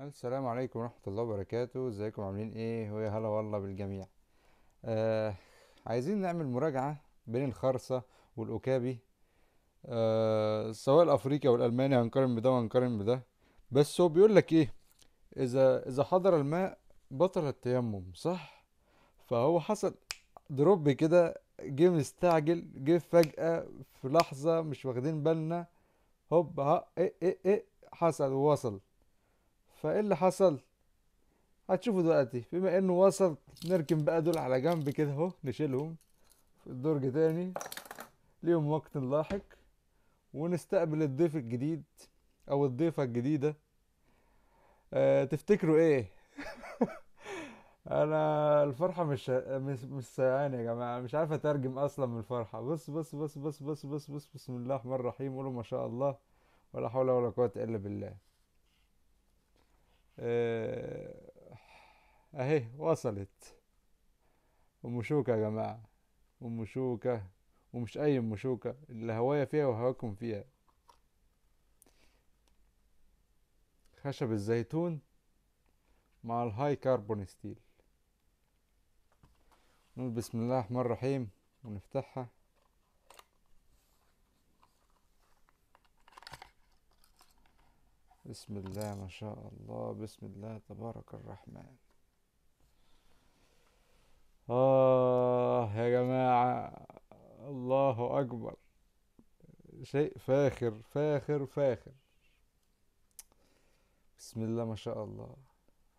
السلام عليكم ورحمة الله وبركاته ازيكم عاملين ايه ويا هلا والله بالجميع آه عايزين نعمل مراجعة بين الخرصة والأكابي آه سواء الأفريقي أو الألماني هنقارن بده وهنقارن بده بس هو بيقول لك ايه إذا إذا حضر الماء بطل التيمم صح فهو حصل دروب كده جه مستعجل جه فجأة في لحظة مش واخدين بالنا هوب ها ايه ايه ايه حصل ووصل فايه اللي حصل هتشوفوا دلوقتي بما انه وصل نركن بقى دول على جنب كده اهو نشيلهم في الدرج تاني ليهم وقت لاحق ونستقبل الضيف الجديد او الضيفه الجديده أه تفتكروا ايه انا الفرحه مش مش مش سايعاني يا جماعه مش عارف اترجم اصلا من الفرحه بص بص بص بص بص بص بص بسم الله الرحمن الرحيم قولوا ما شاء الله ولا حول ولا قوه الا بالله آه، اهي وصلت ام شوكة يا جماعة ام شوكة ومش اي ام شوكة اللي هوايا فيها وهواكم فيها خشب الزيتون مع الهاي كاربون ستيل نقول بسم الله الرحمن الرحيم ونفتحها بسم الله ما شاء الله بسم الله تبارك الرحمن آه يا جماعة الله أكبر شيء فاخر فاخر فاخر بسم الله ما شاء الله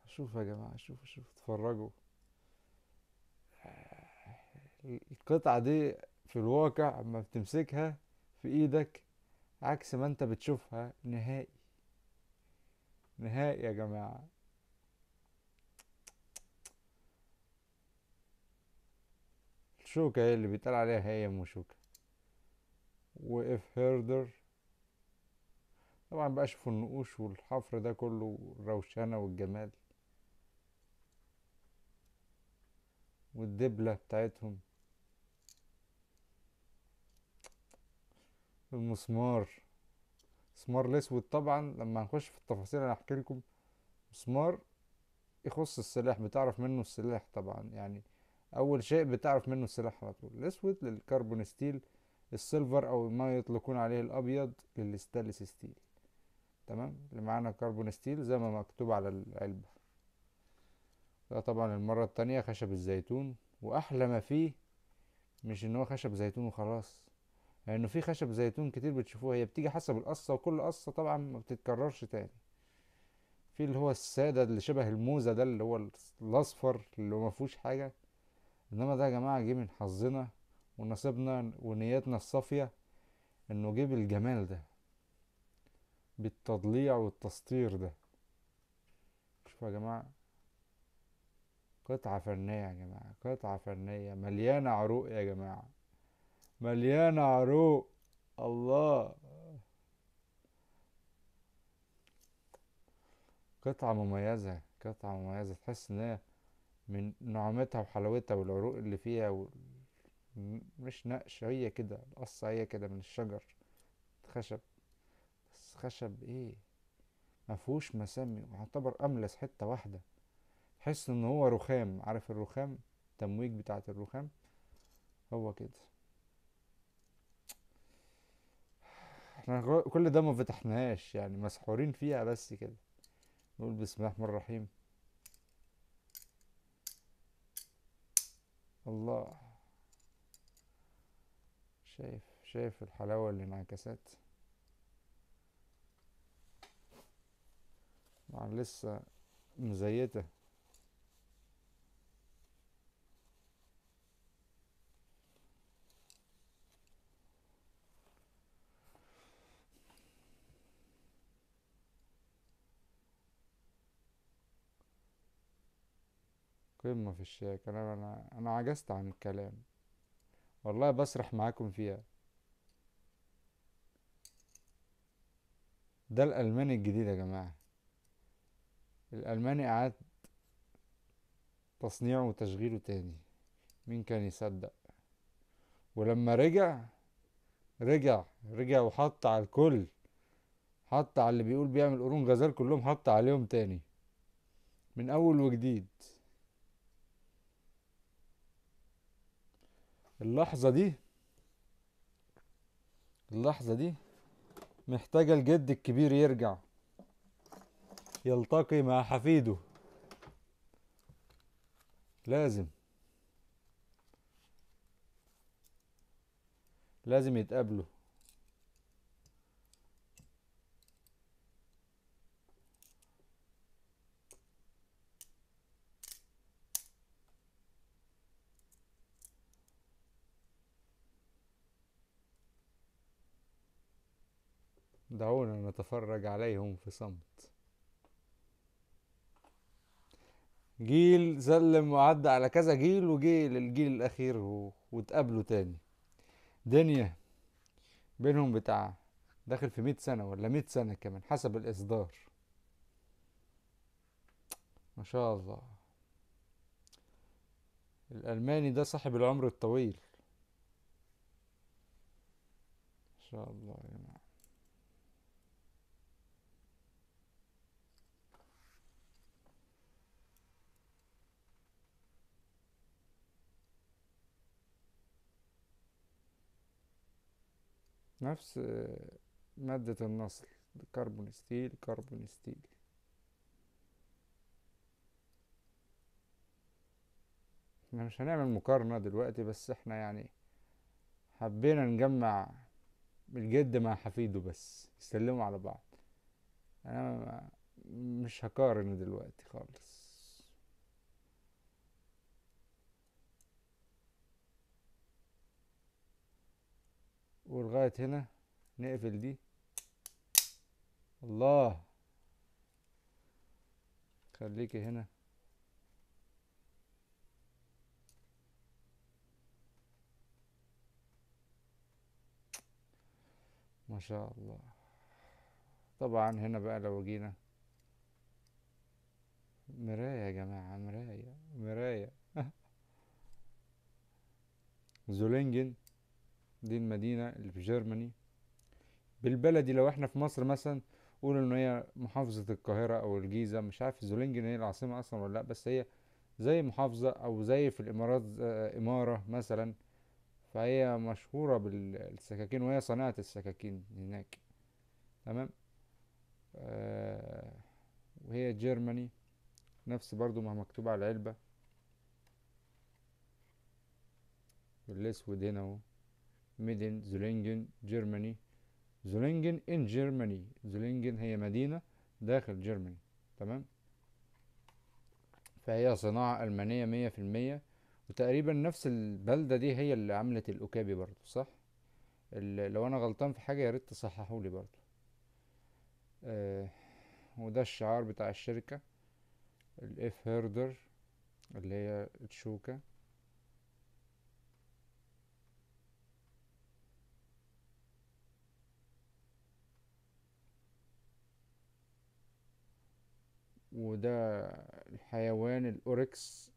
شوف يا جماعة شوف شوف اتفرجوا القطعة دي في الواقع اما بتمسكها في ايدك عكس ما انت بتشوفها نهائي نهائي يا جماعة الشوكة هي اللي بيتقال عليها هي مشوكة وإف هيردر طبعا بقى شوفوا النقوش والحفر ده كله الروشنة والجمال والدبلة بتاعتهم المسمار مسمار الاسود طبعا لما هنخش في التفاصيل انا احكي لكم مسمار يخص السلاح بتعرف منه السلاح طبعا يعني اول شيء بتعرف منه السلاح على طول الاسود للكربون ستيل السيلفر او ما يطلقون عليه الابيض للستانلس ستيل تمام اللي معانا كربون ستيل زي ما مكتوب على العلبة ده طبعا المرة التانية خشب الزيتون واحلى ما فيه مش ان هو خشب زيتون وخلاص لانه في خشب زيتون كتير بتشوفوها هي بتيجي حسب القصه وكل قصه طبعا ما بتتكررش تاني في اللي هو الساده اللي شبه الموزه ده اللي هو الاصفر اللي ما فيهوش حاجه انما ده يا جماعه جه من حظنا ونصيبنا ونيتنا الصافيه انه جه بالجمال ده بالتضليع والتسطير ده شوفوا يا جماعه قطعه فنيه يا جماعه قطعه فنيه مليانه عروق يا جماعه مليانة عروق الله قطعة مميزة قطعة مميزة تحس ان هي من نعومتها وحلاوتها والعروق اللي فيها و... مش نقش هي كده القصة هي كده من الشجر خشب بس خشب ايه مفهوش مسامي ويعتبر املس حتة واحدة تحس ان هو رخام عارف الرخام التمويج بتاعت الرخام هو كده احنا كل ده ما فتحناهاش يعني مسحورين فيها بس كده نقول بسم الله الرحمن الرحيم الله شايف شايف الحلاوة اللي انعكست مع لسه مزيته قمة في الشاك أنا أنا أنا عجزت عن الكلام والله بسرح معاكم فيها ده الألماني الجديد يا جماعة الألماني أعاد تصنيعه وتشغيله تاني مين كان يصدق ولما رجع رجع رجع وحط على الكل حط على اللي بيقول بيعمل قرون غزال كلهم حط عليهم تاني من أول وجديد اللحظة دي اللحظة دي محتاجة الجد الكبير يرجع يلتقي مع حفيده لازم لازم يتقابلوا دعونا نتفرج عليهم في صمت جيل سلم وعدى على كذا جيل وجي للجيل الأخير و... واتقابلوا تاني دنيا بينهم بتاع داخل في مية سنة ولا مية سنة كمان حسب الإصدار ما شاء الله الألماني ده صاحب العمر الطويل ما شاء الله يا يعني. نفس مادة النصل كربون ستيل كربون ستيل احنا مش هنعمل مقارنة دلوقتي بس احنا يعني حبينا نجمع الجد مع حفيده بس يسلموا على بعض انا مش هقارن دلوقتي خالص ولغاية هنا نقفل دي الله خليكي هنا ما شاء الله طبعا هنا بقى لو جينا مراية يا جماعة مراية مراية زولينجن دي المدينة اللي في جيرماني بالبلدي لو احنا في مصر مثلا قولوا ان هي محافظة القاهرة او الجيزة مش عارف زولينجن هي العاصمة اصلا ولا لا بس هي زي محافظة او زي في الامارات آه، امارة مثلا فهي مشهورة بالسكاكين وهي صناعة السكاكين هناك تمام آه وهي جيرماني نفس برضو ما مكتوب على العلبة بالاسود هنا اهو مدن زولينجن جيرماني زولينجن ان جيرماني زولينجن هي مدينة داخل جيرماني تمام فهي صناعة ألمانية مية في المية وتقريبا نفس البلدة دي هي اللي عملت الأوكابي برضو صح لو أنا غلطان في حاجة ياريت تصححولي برضو آه وده الشعار بتاع الشركة الاف هيردر اللي هي الشوكة وده الحيوان الأوركس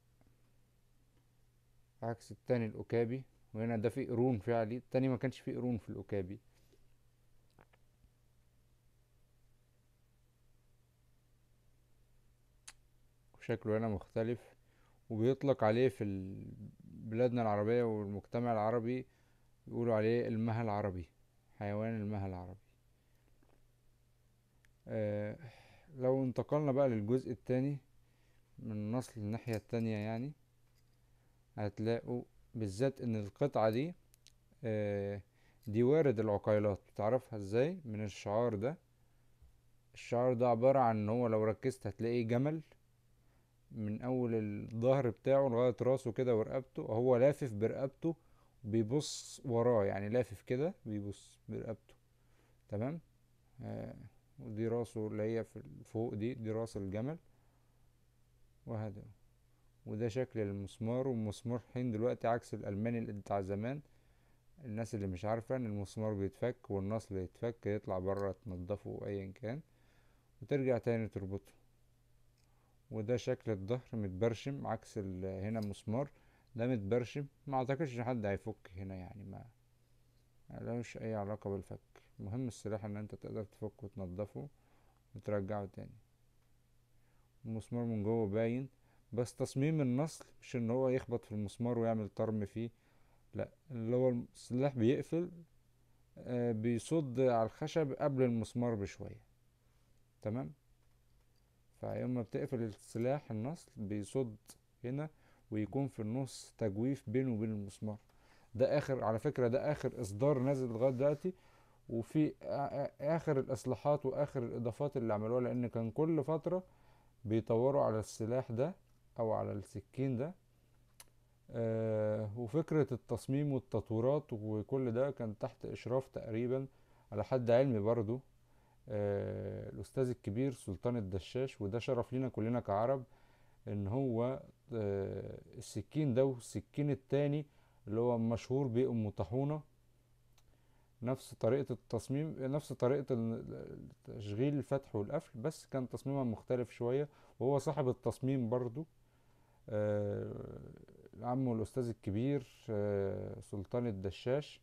عكس التاني الأكابي وهنا ده فيه قرون فعلي التاني ما كانش فيه قرون في الأكابي شكله هنا مختلف وبيطلق عليه في بلادنا العربية والمجتمع العربي بيقولوا عليه المها العربي حيوان المها العربي آه لو انتقلنا بقى للجزء التاني من النصل الناحية التانية يعني هتلاقوا بالذات ان القطعة دي آه دي وارد العقيلات بتعرفها ازاي من الشعار ده الشعار ده عبارة عن ان هو لو ركزت هتلاقيه جمل من اول الظهر بتاعه لغاية راسه كده ورقبته هو لافف برقبته بيبص وراه يعني لافف كده بيبص برقبته تمام آه ودي راسه اللي هي فوق دي دي راس الجمل وهذا وده شكل المسمار والمسمار حين دلوقتي عكس الألماني اللي بتاع زمان الناس اللي مش عارفة ان المسمار بيتفك والنصل يتفك يطلع بره تنضفه ايا كان وترجع تاني تربطه وده شكل الظهر متبرشم عكس هنا مسمار ده متبرشم ما اعتقدش حد هيفك هنا يعني ما ملوش اي علاقة بالفك مهم السلاح ان انت تقدر تفكه وتنضفه وترجعه تاني المسمار من جوه باين بس تصميم النصل مش ان هو يخبط في المسمار ويعمل طرم فيه لا اللي هو السلاح بيقفل آه بيصد على الخشب قبل المسمار بشوية تمام فيوم ما بتقفل السلاح النصل بيصد هنا ويكون في النص تجويف بينه وبين المسمار ده اخر على فكرة ده اخر اصدار نازل لغاية دلوقتي وفي اخر الاصلاحات واخر الاضافات اللي عملوها لان كان كل فتره بيطوروا على السلاح ده او على السكين ده آه وفكره التصميم والتطويرات وكل ده كان تحت اشراف تقريبا على حد علمي برضو آه الاستاذ الكبير سلطان الدشاش وده شرف لينا كلنا كعرب ان هو آه السكين ده والسكين التاني اللي هو مشهور بام طاحونه طحونه نفس طريقة التصميم نفس طريقة تشغيل الفتح والقفل بس كان تصميمها مختلف شوية وهو صاحب التصميم برضو آه عمه الأستاذ الكبير آه سلطان الدشاش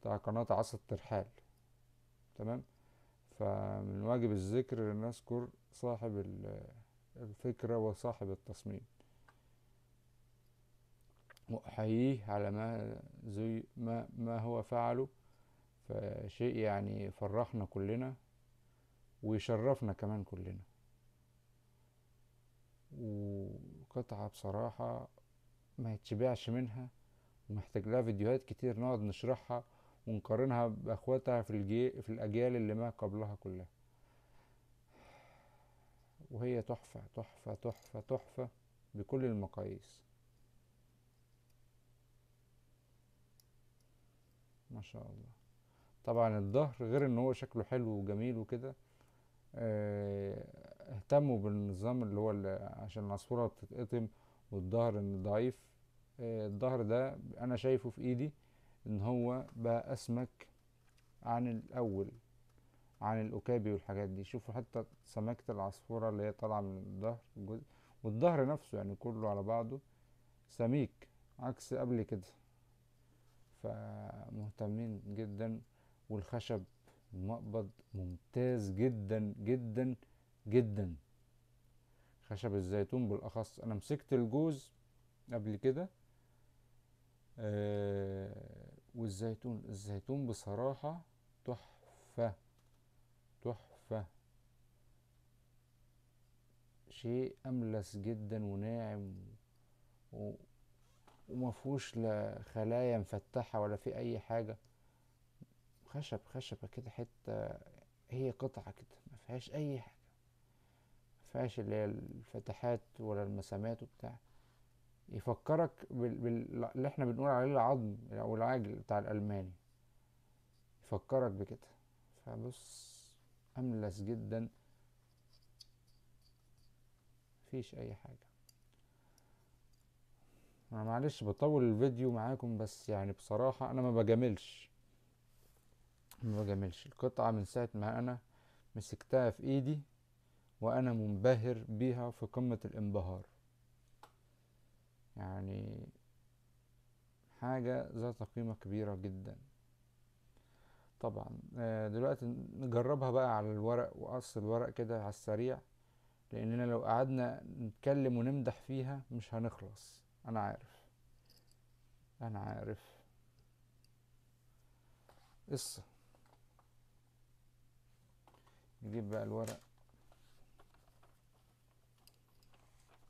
بتاع قناة عصا الترحال تمام فمن واجب الذكر أن نذكر صاحب الفكرة وصاحب التصميم وأحييه على ما زي ما, ما هو فعله فشيء يعني فرحنا كلنا ويشرفنا كمان كلنا وقطعة بصراحة ما يتشبعش منها ومحتاج لها فيديوهات كتير نقعد نشرحها ونقارنها بأخواتها في, الجي... في الأجيال اللي ما قبلها كلها وهي تحفة تحفة تحفة تحفة بكل المقاييس ما شاء الله طبعا الظهر غير ان هو شكله حلو وجميل وكده آه، اهتموا بالنظام اللي هو اللي عشان العصفورة بتتقطم والظهر ضعيف آه، الظهر ده انا شايفه في ايدي ان هو بقى اسمك عن الاول عن الاكابي والحاجات دي شوفوا حتى سمكة العصفورة اللي هي طالعة من الظهر والظهر نفسه يعني كله على بعضه سميك عكس قبل كده فمهتمين جدا والخشب المقبض ممتاز جدا جدا جدا خشب الزيتون بالاخص انا مسكت الجوز قبل كده آه والزيتون الزيتون بصراحة تحفة تحفة شيء أملس جدا وناعم ومفهوش لا خلايا مفتحة ولا في أي حاجة خشب خشبة كده حتة هي قطعة كده ما فيهاش أي حاجة ما فيهاش اللي هي الفتحات ولا المسامات وبتاع يفكرك بال... بال... اللي احنا بنقول عليه العظم أو العاجل بتاع الألماني يفكرك بكده فبص أملس جدا مفيش أي حاجة انا معلش بطول الفيديو معاكم بس يعني بصراحة انا ما بجاملش ما بجاملش القطعة من ساعة ما أنا مسكتها في إيدي وأنا منبهر بيها في قمة الانبهار يعني حاجة ذات قيمة كبيرة جدا طبعا آه، دلوقتي نجربها بقى على الورق وقص الورق كده على السريع لأننا لو قعدنا نتكلم ونمدح فيها مش هنخلص أنا عارف أنا عارف قصة نجيب بقى الورق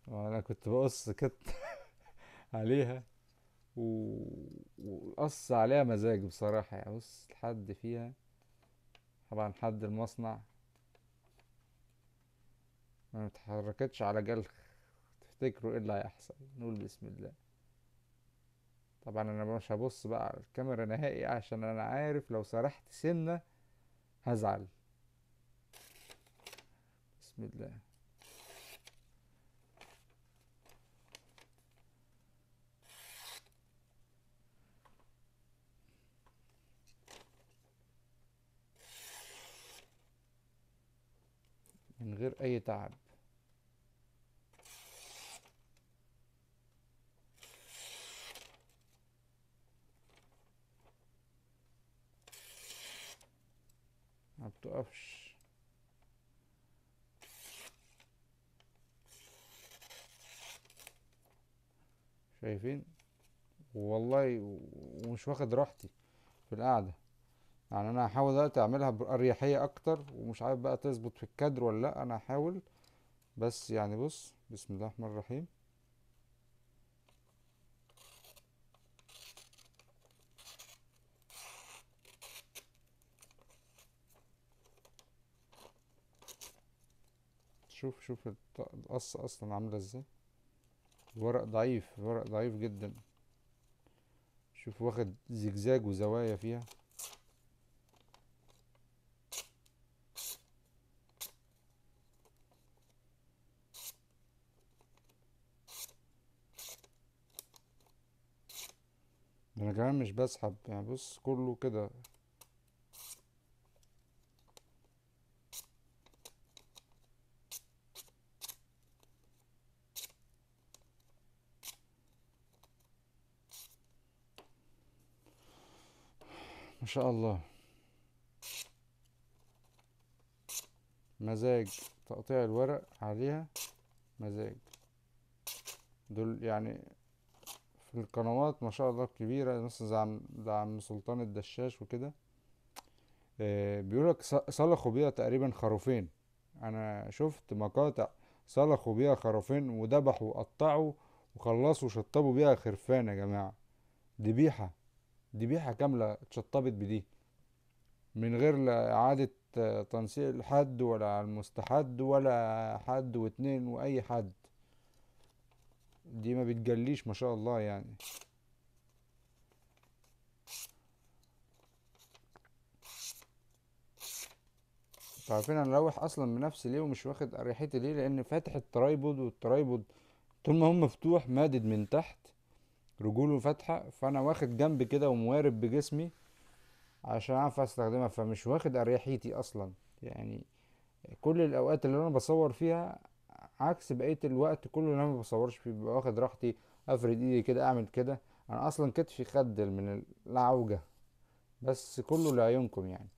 وانا كنت بقص كت عليها وقص عليها مزاج بصراحة يعني بص الحد فيها طبعا حد المصنع ما متحركتش على جلخ تفتكروا ايه اللي هيحصل نقول بسم الله طبعا انا مش هبص بقى على الكاميرا نهائي عشان انا عارف لو سرحت سنة هزعل بسم الله من غير اي تعب ما بتقفش شايفين والله ومش واخد راحتي في القعده يعني انا هحاول دلوقتي اعملها باريحيه اكتر ومش عارف بقى تظبط في الكادر ولا لا انا هحاول بس يعني بص بسم الله الرحمن الرحيم شوف شوف القصة أصلا عاملة ازاي ورق ضعيف ورق ضعيف جدا شوف واخد زجزاج وزوايا فيها انا كمان مش بسحب يعني بص كله كده ما شاء الله مزاج تقطيع الورق عليها مزاج دول يعني في القنوات ما شاء الله كبيرة مثلا زي عم زي عم سلطان الدشاش وكده آه بيقولك صلخوا بيها تقريبا خروفين انا شفت مقاطع صلخوا بيها خروفين وذبحوا وقطعوا وخلصوا وشطبوا بيها خرفان يا جماعة ذبيحة ذبيحه كامله اتشطبت بدي من غير لا اعاده آه، تنسيق الحد ولا المستحد ولا حد واتنين واي حد دي ما بتجليش ما شاء الله يعني عارفين انا لوح اصلا بنفسي ليه ومش واخد ريحتي ليه لان فاتح الترايبود والترايبود طول ما هو مفتوح مادد من تحت رجوله فاتحه فانا واخد جنب كده وموارب بجسمي عشان اعرف استخدمها فمش واخد اريحيتي اصلا يعني كل الاوقات اللي انا بصور فيها عكس بقيه الوقت كله اللي انا ما بصورش فيه ببقى واخد راحتي افرد ايدي كده اعمل كده انا اصلا كتفي خدل من العوجه بس كله لعيونكم يعني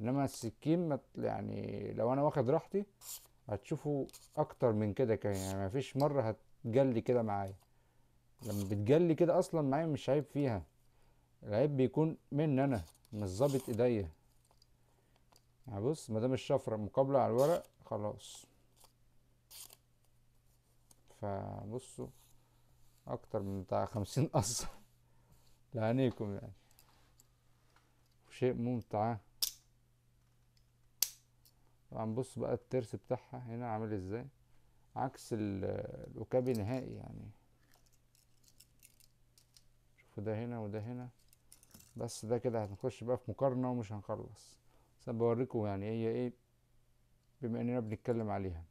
انما السكين يعني لو انا واخد راحتي هتشوفوا اكتر من كده كمان يعني مفيش مره هتجلي كده معايا لما بتجلي كده اصلا معايا مش عيب فيها العيب بيكون مني انا مش ظابط ايديا يعني بص مادام الشفره مقابله على الورق خلاص فبصوا اكتر من بتاع خمسين قصه لعينيكم يعني شيء ممتع طبعا بص بقى الترس بتاعها هنا عامل ازاي عكس الوكابي نهائي يعني وده هنا وده هنا بس ده كده هنخش بقى في مقارنة ومش هنخلص بس انا بوريكم يعني هي إيه،, إيه،, ايه بما اننا بنتكلم عليها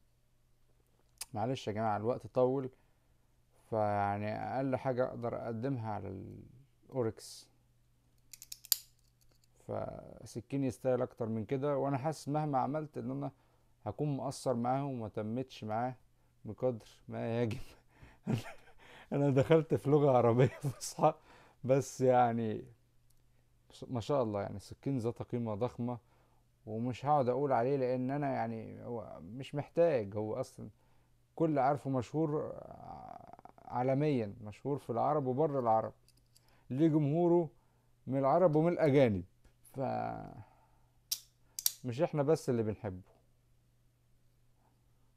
معلش يا جماعة الوقت طول فيعني اقل حاجة اقدر اقدمها على الاوركس فسكين يستاهل اكتر من كده وانا حاسس مهما عملت ان انا هكون مقصر معاه وما تمتش معاه بقدر ما يجب انا دخلت في لغة عربية فصحى بس يعني ما شاء الله يعني السكين ذات قيمة ضخمة ومش هقعد اقول عليه لان انا يعني هو مش محتاج هو اصلا كل عارفه مشهور عالميا مشهور في العرب وبره العرب ليه جمهوره من العرب ومن الاجانب ف مش احنا بس اللي بنحبه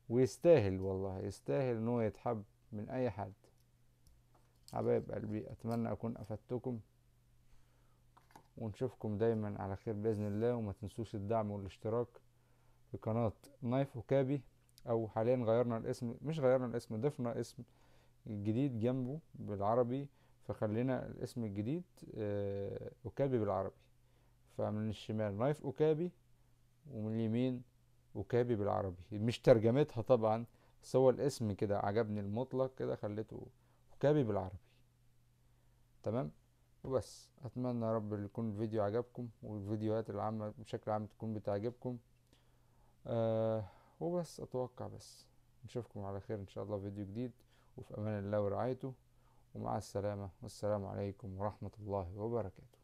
ويستاهل والله يستاهل ان هو يتحب من اي حد حبايب قلبي اتمنى اكون افدتكم ونشوفكم دايما على خير باذن الله وما تنسوش الدعم والاشتراك في قناه نايف وكابي او حاليا غيرنا الاسم مش غيرنا الاسم ضفنا اسم جديد جنبه بالعربي فخلينا الاسم الجديد آه اوكابي بالعربي فمن الشمال نايف اوكابي ومن اليمين اوكابي بالعربي مش ترجمتها طبعا بس هو الاسم كده عجبني المطلق كده خليته كتابي بالعربي تمام وبس اتمنى يا رب يكون الفيديو عجبكم والفيديوهات العامة بشكل عام تكون بتعجبكم أه وبس اتوقع بس نشوفكم على خير ان شاء الله فيديو جديد وفي امان الله ورعايته ومع السلامة والسلام عليكم ورحمة الله وبركاته